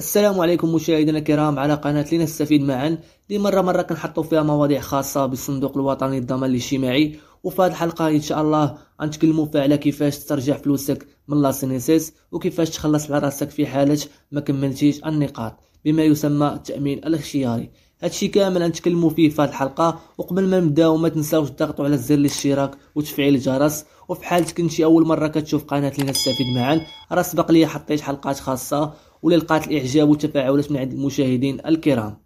السلام عليكم مشاهدينا الكرام على قناة لنستفيد معا اللي مرة مرة كنحطوا فيها مواضيع خاصة بالصندوق الوطني للضمان الاجتماعي وفي هذه الحلقة ان شاء الله غنتكلموا فيها على كيفاش ترجع فلوسك من لاسينيسيس وكيفاش تخلص على راسك في حالة ما كملتيش النقاط بما يسمى التأمين الاختياري هادشي كامل غنتكلموا فيه في هذه الحلقه وقبل ما نبداو ما تنساوش تضغطوا على زر الاشتراك وتفعيل الجرس وفي حالة كنتي اول مره كتشوف قناه لنستفيد معا راه سبق لي حطيت حلقات خاصه وللقات الاعجاب والتفاعلات من عند المشاهدين الكرام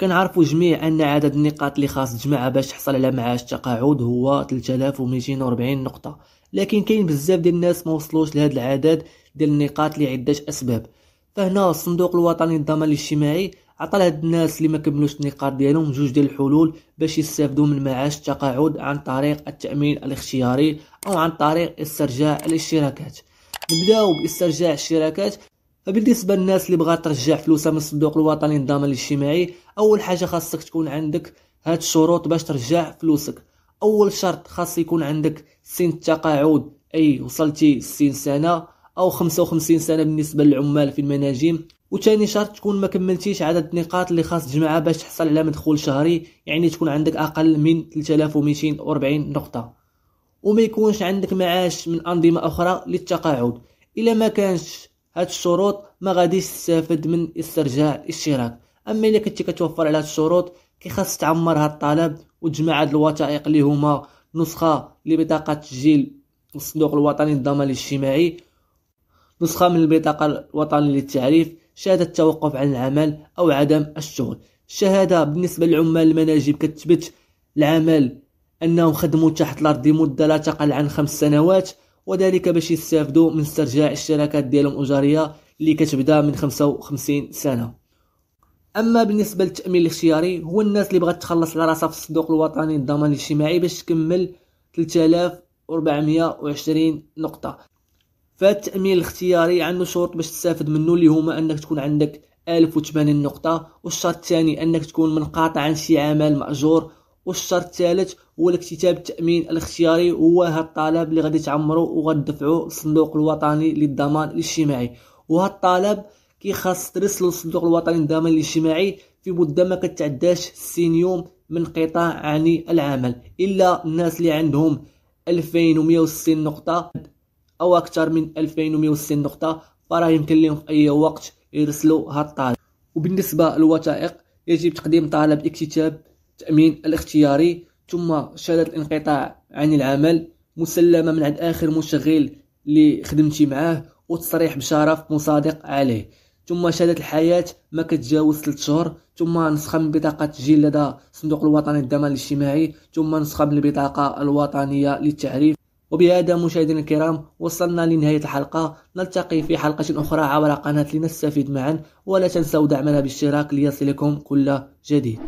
كنعرفوا جميع ان عدد النقاط اللي خاص تجمعها باش تحصل على معاش التقاعد هو 3240 نقطه لكن كاين بزاف ديال الناس ما وصلوش لهذا العدد ديال النقاط لعده اسباب فهنا الصندوق الوطني للضمان الاجتماعي عطى لهاد الناس اللي ما كملوش النقاط ديالهم جوج ديال الحلول باش يستافدوا من معاش التقاعد عن طريق التامين الاختياري او عن طريق استرجاع الاشتراكات نبداو باسترجاع الاشتراكات فبالنسبه للناس اللي بغات ترجع فلوسها من الصندوق الوطني للضمان الاجتماعي اول حاجه خاصك تكون عندك هاد الشروط باش ترجع فلوسك اول شرط خاص يكون عندك سن التقاعد اي وصلتي 60 سنه او 55 سنه بالنسبه للعمال في المناجم وثاني شرط تكون ما كملتيش عدد النقاط اللي خاص تجمعها باش تحصل على مدخول شهري يعني تكون عندك اقل من 3240 نقطه وما يكونش عندك معاش من انظمه اخرى للتقاعد الا ما كانش هاد الشروط ما غاديش تستافد من استرجاع الاشتراك اما الا كنتي كتوفر على هاد الشروط كيخص تعمر هاد الطلب وتجمع هاد الوثائق اللي هما نسخه لبطاقه التسجيل الصندوق الوطني للضمان الاجتماعي نسخه من البطاقه الوطنيه للتعريف شهاده التوقف عن العمل او عدم الشغل الشهاده بالنسبه للعمال المناجم كتثبت العمل انهم خدموا تحت الارض لمده لا تقل عن خمس سنوات وذلك باش يستافدوا من استرجاع الشراكات ديالهم الاجاريه اللي كتبدا من 55 سنه اما بالنسبه للتامين الاختياري هو الناس اللي بغات تخلص على راسها في الصندوق الوطني للضمان الاجتماعي باش تكمل 3420 نقطه فالتامين الاختياري عنده شروط باش تستافد منه اللي هما انك تكون عندك 1080 نقطه والشرط الثاني انك تكون منقاطع عن شي عمل ماجور والشرط الثالث هو الاكتتاب التامين الاختياري هو هذا الطلب اللي غادي تعمرو وغتدفعو الصندوق الوطني للضمان الاجتماعي وهذا الطلب كيخص ترسلو للصندوق الوطني للضمان الاجتماعي في مده ما كتعداش 60 يوم من انقطاع عن العمل الا الناس اللي عندهم 2160 نقطه او اكثر من 2160 نقطه فراه يمكن لهم في اي وقت يرسلوا هاد الطالب وبالنسبه للوثائق يجب تقديم طلب اكتتاب التأمين الاختياري ثم شهادة الانقطاع عن العمل مسلمة من عند آخر مشغل اللي خدمتي معاه وتصريح بشرف مصادق عليه ثم شهادة الحياة ما كتجاوز 3 شهور ثم نسخة من بطاقة تسجيل لدى صندوق الوطني للضمان الاجتماعي ثم نسخة من البطاقة الوطنية للتعريف وبهذا مشاهدينا الكرام وصلنا لنهاية الحلقة نلتقي في حلقة أخرى عبر قناة لنستفيد معا ولا تنسوا دعمنا بالاشتراك ليصلكم كل جديد